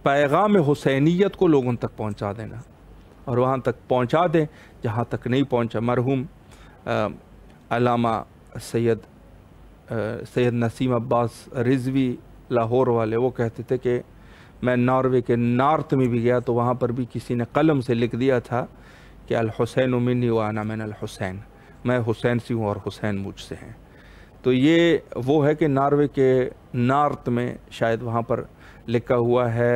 पैगाम हुसैनीत को लोगों तक पहुंचा देना और वहाँ तक पहुंचा दें जहाँ तक नहीं पहुंचा मरहूम अलामा सैयद सैयद नसीम अब्बास रिजवी लाहौर वाले वो कहते थे कि मैं नॉर्वे के नॉर्थ में भी गया तो वहाँ पर भी किसी ने कलम से लिख दिया था कि अल हुसैन उमिन वाना मैन अल हुसैन मैं हुसैन सी हूँ और हुसैन मुझसे हैं तो ये वो है कि नॉर्वे के नॉर्थ में शायद वहाँ पर लिखा हुआ है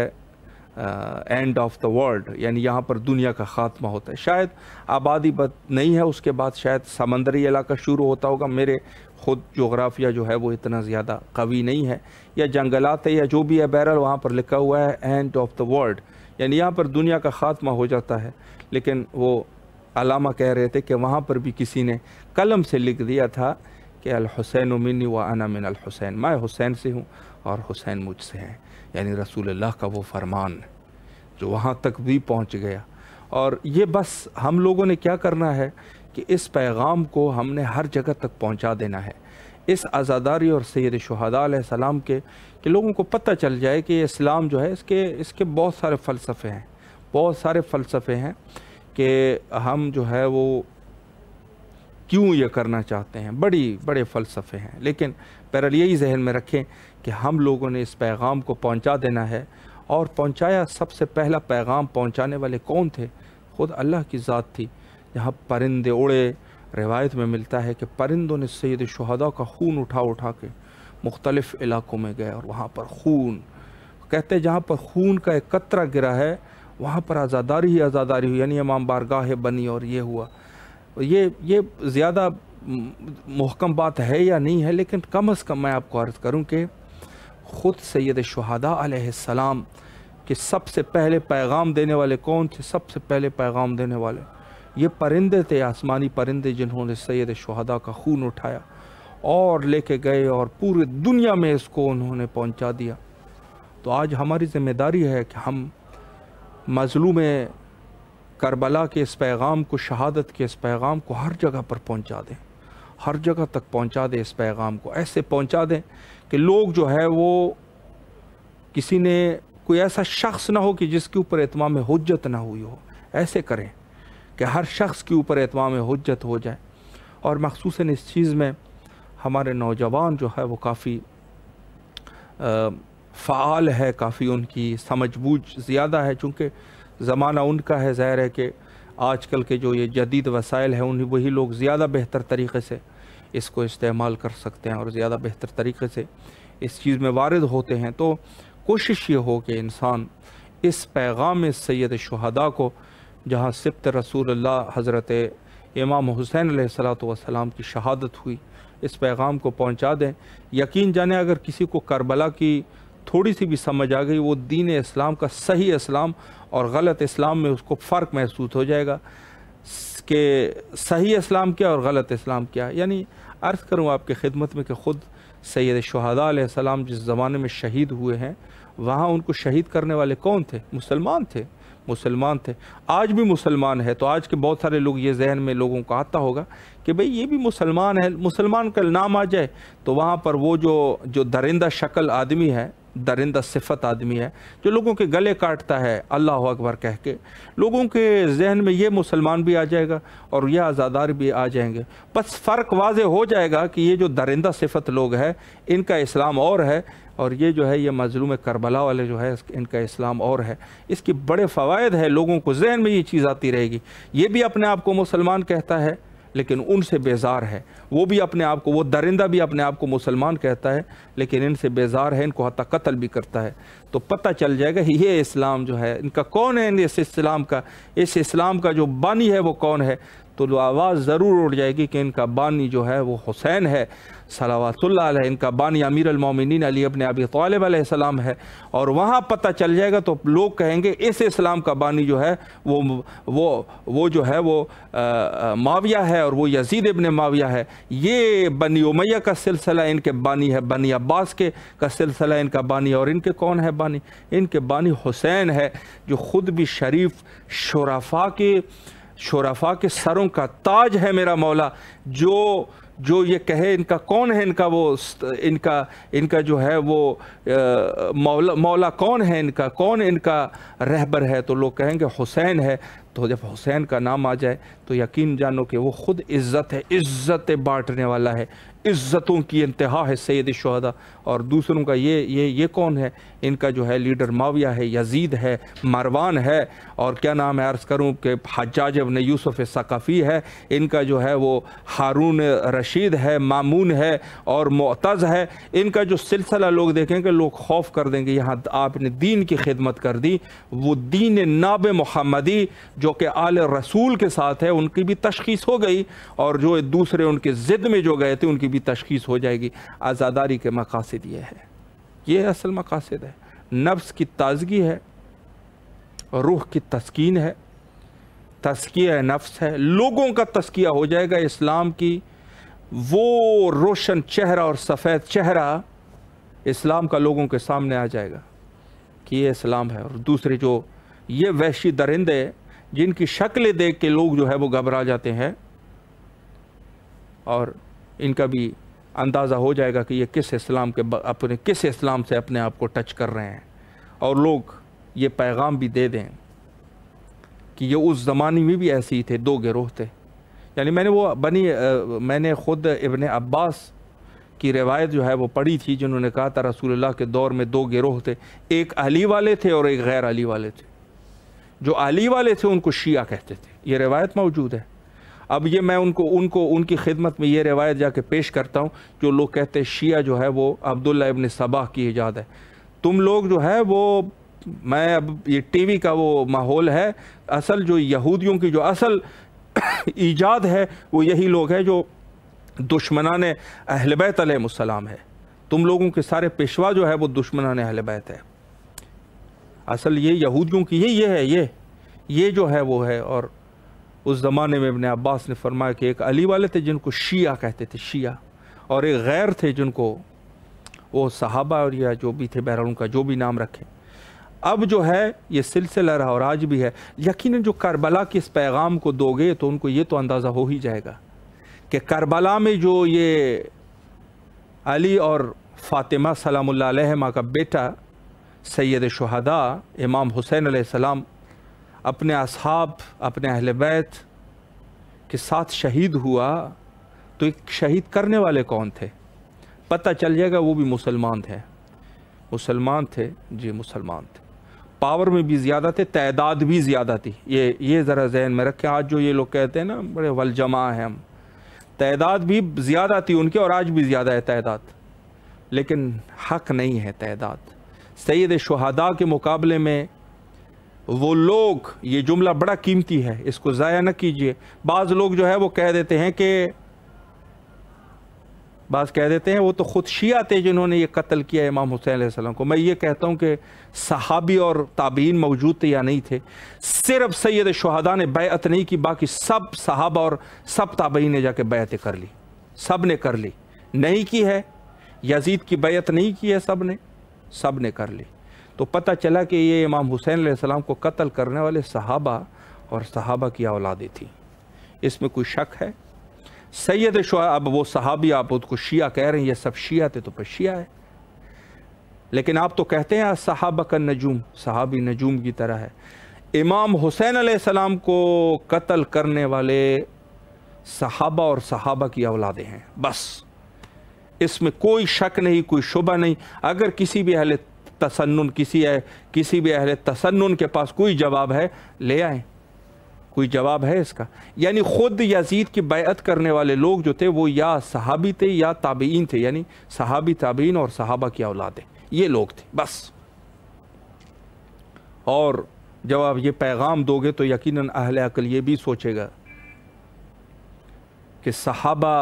एंड ऑफ द वर्ल्ड यानी यहाँ पर दुनिया का ख़ात्मा होता है शायद आबादी बद नहीं है उसके बाद शायद समंदरी इलाका शुरू होता होगा मेरे ख़ुद जोग्राफिया जो है वो इतना ज़्यादा कवी नहीं है या जंगलात है या जो भी है बैरल वहाँ पर लिखा हुआ है एंड ऑफ द वर्ल्ड यानी यहाँ पर दुनिया का ख़ात्मा हो जाता है लेकिन वो अलामा कह रहे थे कि वहाँ पर भी किसी ने कलम से लिख दिया था कि अलहुसैन मिनी व अना मिन अलहुसैन मैं हुसैन से हूँ और हुसैन मुझसे हैं यानी रसूल का वो फरमान जो वहाँ तक भी पहुँच गया और ये बस हम लोगों ने क्या करना है कि इस पैगाम को हमने हर जगह तक पहुंचा देना है इस आज़ादारी और सैद सलाम के कि लोगों को पता चल जाए कि इस्लाम जो है इसके इसके बहुत सारे फ़लसफ़े हैं बहुत सारे फ़लसफ़े हैं कि हम जो है वो क्यों ये करना चाहते हैं बड़ी बड़े फ़लसफ़े हैं लेकिन पैरल यही जहन में रखें कि हम लोगों ने इस पैगाम को पहुंचा देना है और पहुंचाया सबसे पहला पैगाम पहुंचाने वाले कौन थे ख़ुद अल्लाह की ज़ात थी यहाँ परिंदे उड़े रिवायत में मिलता है कि परिंदों ने सैद शहदा का खून उठा उठा के मुख्तलिफ़ इलाक़ों में गए और वहाँ पर खून कहते हैं जहाँ पर खून का एक कतरा गिरा है वहाँ पर आज़ादारी ही आज़ादारी हुई यानी इमाम बारगाह बनी और ये हुआ ये ये ज़्यादा महकम बात है या नहीं है लेकिन कम अज़ कम मैं आपको अर्ज़ करूँ कि ख़ुद सैद शहदा सलाम के सबसे पहले पैगाम देने वाले कौन थे सबसे पहले पैगाम देने वाले ये परिंदे थे आसमानी परिंदे जिन्होंने सैद शहदा का खून उठाया और लेके गए और पूरी दुनिया में इसको उन्होंने पहुंचा दिया तो आज हमारी जिम्मेदारी है कि हम मजलूम करबला के इस पैगाम को शहादत के इस पैगाम को हर जगह पर पहुंचा दें हर जगह तक पहुंचा दें इस पैगाम को ऐसे पहुंचा दें कि लोग जो है वो किसी ने कोई ऐसा शख्स ना हो कि जिसके ऊपर इतमाम हजत ना हुई हो ऐसे करें कि हर शख्स के ऊपर एतमाम हजत हो जाए और मखसूस इस चीज़ में हमारे नौजवान जो है वो काफ़ी फ़ाल है काफ़ी उनकी समझ बूझ ज़्यादा है चूँकि ज़माना उनका है ज़ाहिर है कि आजकल के जो ये जदीद वसाइल हैं उन्हीं वही लोग ज़्यादा बेहतर तरीके से इसको इस्तेमाल कर सकते हैं और ज़्यादा बेहतर तरीके से इस चीज़ में वारद होते हैं तो कोशिश ये हो कि इंसान इस पैगाम सैद शहदा को जहाँ सिप्त रसूल हज़रत इमाम हुसैन सलाम की शहादत हुई इस पैगाम को पहुँचा दें यकीन जाने अगर किसी को करबला की थोड़ी सी भी समझ आ गई वो दीन इस्लाम का सही इस्लाम और गलत इस्लाम में उसको फ़र्क महसूस हो जाएगा कि सही इस्लाम क्या और गलत इस्लाम क्या यानी अर्ज़ करूँ आपके खिदमत में कि ख़ुद सैद शहदा सलाम जिस ज़माने में शहीद हुए हैं वहाँ उनको शहीद करने वाले कौन थे मुसलमान थे मुसलमान थे आज भी मुसलमान है तो आज के बहुत सारे लोग ये जहन में लोगों को आता होगा कि भाई ये भी मुसलमान है मुसलमान का नाम आ जाए तो वहाँ पर वो जो जो दरिंदा शक्ल आदमी है दरिंदा सिफत आदमी है जो लोगों के गले काटता है अल्लाह अकबर कह के लोगों के जहन में ये मुसलमान भी आ जाएगा और यह आज़ादार भी आ जाएंगे बस फ़र्क वाज हो जाएगा कि ये जो दरिंदा सिफत लोग हैं इनका इस्लाम और है और ये जो है ये मजलूम करबला वाले जो है इनका इस्लाम और है इसकी बड़े फ़वाद है लोगों को जहन में ये चीज़ आती रहेगी ये भी अपने आप को मुसलमान कहता है लेकिन उनसे बेजार है वो भी अपने आप को वो दरिंदा भी अपने आप को मुसलमान कहता है लेकिन इनसे बेजार है इनको हत्या कत्ल भी करता है तो पता चल जाएगा ये इस्लाम जो है इनका कौन है इस इस्लाम का इस इस्लाम का जो बानी है वो कौन है तो आवाज़ ज़रूर उठ जाएगी कि इनका बानी जो है वो हुसैन है सलावतुल्ला इनका बानी अमीर अमीरमिन अली अपने अबी तालब है और वहाँ पता चल जाएगा तो लोग कहेंगे इस इस्लाम का बानी जो है वो वो वो जो है वो माविया है और वो यजीद इबन माविया है ये बनी उमैया का सिलसिला इनके बानी है बनी अब्बास के का सिलसिला इनका बानी और इनके कौन है बानी इनके बानी हुसैन है जो ख़ुद भी शरीफ शराफा के शराफा के सरों का ताज है मेरा मौला जो जो ये कहे इनका कौन है इनका वो इनका इनका जो है वो मौला मौला कौन है इनका कौन इनका रहबर है तो लोग कहेंगे हुसैन है तो जब हुसैन का नाम आ जाए तो यकीन जानो कि वो ख़ुद इज़्ज़त है इज़्ज़त बांटने वाला है इज़्ज़तों की इंतहा है सैद शहदा और दूसरों का ये ये ये कौन है इनका जो है लीडर माविया है यजीद है मरवान है और क्या नाम है अर्ज़ करूँ कि हजाज ने यूसुफ़ सकाफ़ी है इनका जो है वो हारून रशीद है मामून है और मोतज़ है इनका जो सिलसिला लोग देखें कि लोग खौफ कर देंगे यहाँ आपने दीन की खिदमत कर दी वो दीन नाब महमदी जो कि आल रसूल के साथ है उनकी भी तशखीस हो गई और जो दूसरे उनके ज़िद में जो गए थे उनकी भी भी तशखीस हो जाएगी आज़ादारी के मकासद ये है ये असल मकासद है नफ्स की ताजगी है रूह की तस्कीन है तस्किया नफ्स है लोगों का तस्किया हो जाएगा इस्लाम की वो रोशन चेहरा और सफ़ेद चेहरा इस्लाम का लोगों के सामने आ जाएगा कि ये इस्लाम है और दूसरे जो ये वैशी दरिंदे जिनकी शक्लें देख के लोग जो है वो घबरा जाते हैं और इनका भी अंदाज़ा हो जाएगा कि ये किस इस्लाम के अपने किस इस्लाम से अपने आप को टच कर रहे हैं और लोग ये पैगाम भी दे दें कि ये उस ज़माने में भी ऐसे ही थे दो गिरोह थे यानी मैंने वो बनी आ, मैंने ख़ुद इबन अब्बास की रिवायत जो है वो पढ़ी थी जिन्होंने कहा था रसूलुल्लाह के दौर में दो गिरोह थे एक अली वाले थे और एक गैर अली वाले थे जो अली वाले थे उनको शिया कहते थे ये रिवायत मौजूद है अब ये मैं उनको उनको उनकी खिदमत में ये रवायत जाके पेश करता हूँ जो लोग कहते हैं शिया जो है वो अब्दुल्ला इबन सबाह की ईजाद है तुम लोग जो है वो मैं अब ये टीवी का वो माहौल है असल जो यहूदियों की जो असल ईजाद है वो यही लोग हैं जो दुश्मनान अहलबैत अलैहिस्सलाम है तुम लोगों के सारे पेशवा जो है वो दुश्मनान अहलबैत है असल ये यहूदियों की ये ये है ये ये जो है वो है और उस ज़माने में इबन अब्बास ने फरमाया कि एक अली वाले थे जिनको शिया कहते थे शिया और एक गैर थे जिनको वो सहाबा और या जो भी थे बहरहाल उनका जो भी नाम रखे अब जो है ये सिलसिला रहा और आज भी है यकीन जो करबला के इस पैगाम को दोगे तो उनको ये तो अंदाज़ा हो ही जाएगा कि करबला में जो ये अली और फ़ातिमा सलाम का बेटा सैद शहदा इमाम हुसैन सलाम अपने असहाब अपने अहल बैत के साथ शहीद हुआ तो एक शहीद करने वाले कौन थे पता चल जाएगा वो भी मुसलमान थे मुसलमान थे जी मुसलमान थे पावर में भी ज़्यादा थे तादाद भी ज़्यादा थी ये ये ज़रा जहन में रखे आज जो ये लोग कहते हैं ना बड़े वलजमा हैं हम तादाद भी ज़्यादा थी उनके और आज भी ज़्यादा है तादाद लेकिन हक नहीं है तादाद सैद शहदा के मुकाबले में वो लोग ये जुमला बड़ा कीमती है इसको ज़ाया न कीजिए बाज़ लोग जो है वो कह देते हैं कि बाज़ कह देते हैं वो तो ख़ुद शिया थे जिन्होंने ये कत्ल किया इमाम हुसैन सलाम को मैं ये कहता हूँ कि सहाबी और ताबीन मौजूद थे या नहीं थे सिर्फ सैद शहदा ने बैत नहीं की बाकी सब सहाबा और सब ताबीन ने जाके बैत कर ली सब ने कर ली नहीं की है यजीद की बैत नहीं की है सब ने सब ने कर ली तो पता चला कि ये इमाम हुसैन सलाम को कत्ल करने वाले सहाबा और सहाबा की औलादे थी इसमें कोई शक है सैयद शुआ अब वो सहाबी आप उसको शिया कह रहे हैं ये सब शिया थे तो पर शिया है लेकिन आप तो कहते हैं सहाबा का नजूम सहाबी नजूम की तरह है इमाम हुसैन सलाम को कत्ल करने वाले सहाबा और सहाबा की औलादे हैं बस इसमें कोई शक नहीं कोई शुबा नहीं अगर किसी भी अहले तसन्न किसी है, किसी भी अहल तसन्न के पास कोई जवाब है ले आए कोई जवाब है इसका यानी ख़ुद यजीद की बैत करने वाले लोग जो थे वो या सहाबी थे या ताबीन थे यानी सहाबी ताबीन और सहाबा की औलादे ये लोग थे बस और जब आप ये पैगाम दोगे तो यकीनन अहले अकल ये भी सोचेगा कि सहाबा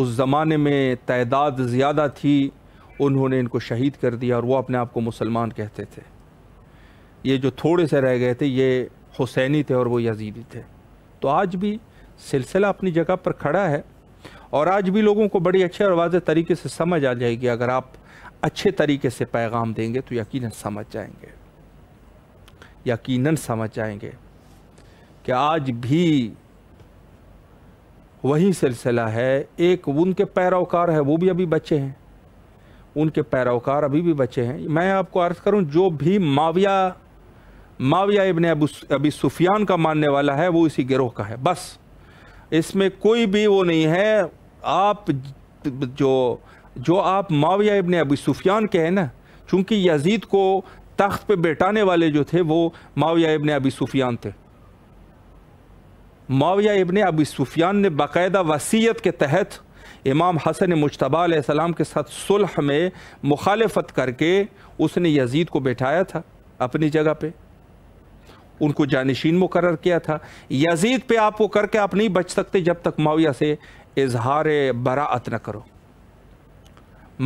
उस ज़माने में तादाद ज़्यादा थी उन्होंने इनको शहीद कर दिया और वो अपने आप को मुसलमान कहते थे ये जो थोड़े से रह गए थे ये हुसैनी थे और वो यजीदी थे तो आज भी सिलसिला अपनी जगह पर खड़ा है और आज भी लोगों को बड़ी अच्छे और वाज तरीके से समझ आ जाएगी अगर आप अच्छे तरीके से पैगाम देंगे तो यकीन समझ जाएंगे यकीन समझ जाएंगे कि आज भी वही सिलसिला है एक उनके पैरोकार है वो भी अभी बच्चे हैं उनके पैरोकार अभी भी बचे हैं मैं आपको अर्ज़ करूं जो भी माविया माविया इबन अबू अबी सुफियान का मानने वाला है वो इसी गिरोह का है बस इसमें कोई भी वो नहीं है आप जो जो आप माविया इबन अबी सुफियान के हैं ना चूँकि यजीद को तख्त पे बैठाने वाले जो थे वो माविया इबन अबी सुफियान थे माविया इबन अबी सुफियान ने बाकायदा वसीयत के तहत इमाम हसन मुशतबा सलाम के साथ सुलह में मुखालफत करके उसने यजीद को बैठाया था अपनी जगह पर उनको जानशीन मुकर किया था यजीद पर आप वो करके आप नहीं बच सकते जब तक माविया से इजहार बरात न करो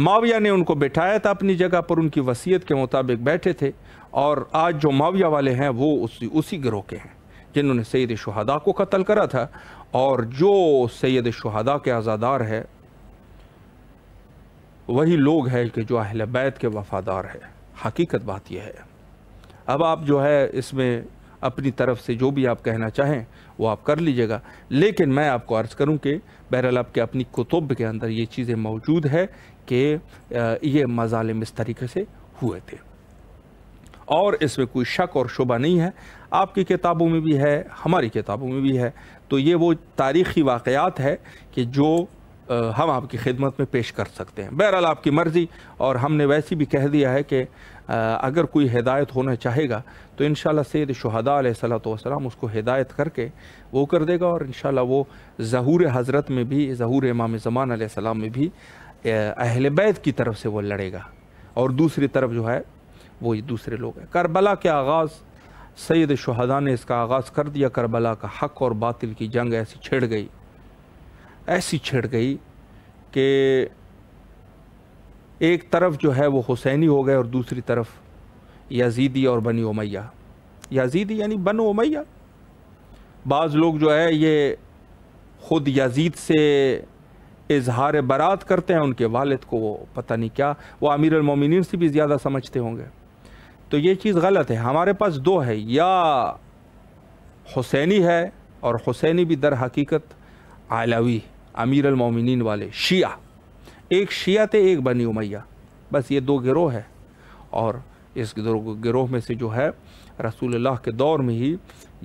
माविया ने उनको बैठाया था अपनी जगह पर उनकी वसीयत के मुताबिक बैठे थे और आज जो माविया वाले हैं वो उसी उसी गिरोह के हैं जिन्होंने सैद शहदा को कत्ल करा था और जो सैद शहदा के आज़ादार है वही लोग हैं कि जो अहल बैत के वफ़ादार है हकीकत बात यह है अब आप जो है इसमें अपनी तरफ से जो भी आप कहना चाहें वो आप कर लीजिएगा लेकिन मैं आपको अर्ज़ करूं कि बहरहाल आपके अपनी कुतुब के अंदर ये चीज़ें मौजूद है कि ये मजालिम इस तरीके से हुए थे और इसमें कोई शक और शुबा नहीं है आपकी किताबों में भी है हमारी किताबों में भी है तो ये वो तारीख़ी वाक़ात है कि जो हम आपकी खिदमत में पेश कर सकते हैं बहरहाल आपकी मर्ज़ी और हमने वैसे भी कह दिया है कि अगर कोई हिदायत होना चाहेगा तो इन सैद शहदा सलाम उसको हिदायत करके वो कर देगा और इन वो ज़हूर हज़रत में भी ज़हूर इमाम ज़मान सलाम में भी अहल बैत की तरफ से वो लड़ेगा और दूसरी तरफ जो है वो ये दूसरे लोग हैं करबला के आगाज़ सैद शहदा ने इसका आगाज़ कर दिया करबला का हक और बातिल की जंग ऐसी छिड़ गई ऐसी छिड़ गई कि एक तरफ जो है वो हुसैनी हो गए और दूसरी तरफ यजीदी और बनी उमैया यजीदी यानी बन उमैया बाज़ लोग जो है ये ख़ुद यजीद से इजहार बरात करते हैं उनके वालिद को वो पता नहीं क्या वो अमीर अमीरमिन से भी ज़्यादा समझते होंगे तो ये चीज़ गलत है हमारे पास दो है या हुसैनी है और हुसैनी भी दर हकीकत आलावी अमीर अलमोमिन वाले शिया एक शिया थे एक बनी उमैया बस ये दो गिरोह है और इस गिरोह में से जो है रसूलुल्लाह के दौर में ही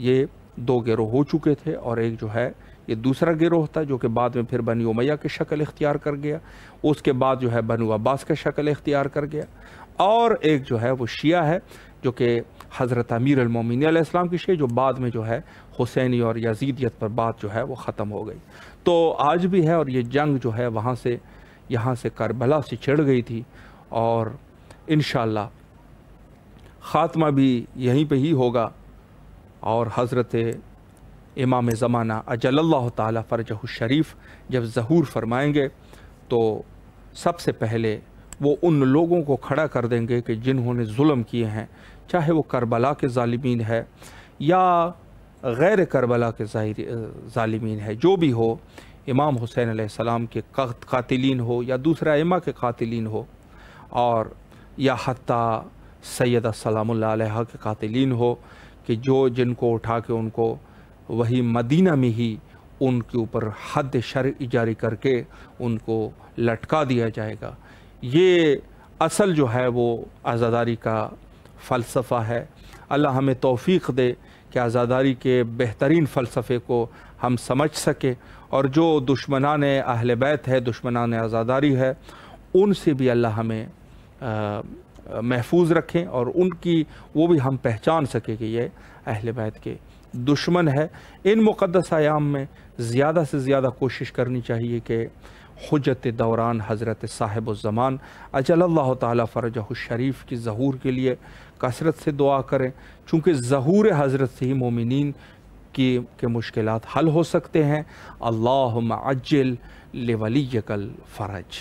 ये दो गिरोह हो चुके थे और एक जो है ये दूसरा गिरोह था जो कि बाद में फिर बनी उमैया की शक्ल इख्तियार कर गया उसके बाद जो है बनु अब्बास का शक्ल इख्तियार कर गया और एक जो है वो शिया है जो कि हज़रत अमीर अलमोमिन की शे जो बाद में जो है हुसैनी और यजीदियत पर बात जो है वो ख़त्म हो गई तो आज भी है और ये जंग जो है वहाँ से यहाँ से करबला से चढ़ गई थी और इन ख़ात्मा भी यहीं पे ही होगा और हज़रत इमाम ज़माना अजल्ला ताली शरीफ़ जब ज़हूर फरमाएंगे तो सबसे पहले वो उन लोगों को खड़ा कर देंगे कि जिन्होंने जुल्म किए हैं चाहे वो करबला के ालमीन है या गैर करबला के ालमीन है जो भी हो इमाम हुसैन आसमाम के कातिलीन हो या दूसरा इमा के कातिलीन हो और या हती सैद सलाम्ला के कातिलीन हो कि जो जिनको उठा के उनको वही मदीना में ही उनके ऊपर हद शर जारी करके उनको लटका दिया जाएगा ये असल जो है वो आज़ादारी का फ़लसफ़ा है अल्लाह हमें तोफ़ी दे कि आज़ादारी के बेहतरीन फ़लसफ़े को हम समझ सकें और जो दुश्मनान अहल बैत है दुश्मनान आज़ादारी है उनसे भी अल्लाह हमें महफूज रखें और उनकी वो भी हम पहचान सकें कि ये अहल बैत के दुश्मन है इन मुक़दस आयाम में ज़्यादा से ज़्यादा कोशिश करनी चाहिए कि हजरत दौरान हज़रत साहिबुलज़मान अजल्ला शरीफ़ की जहूर के लिए कसरत से दुआ करें चूँकि जहूर हज़रत से ही मोमिन की के मुश्किल हल हो सकते हैं अल्लाह अज्जल लेवली कल फ़रज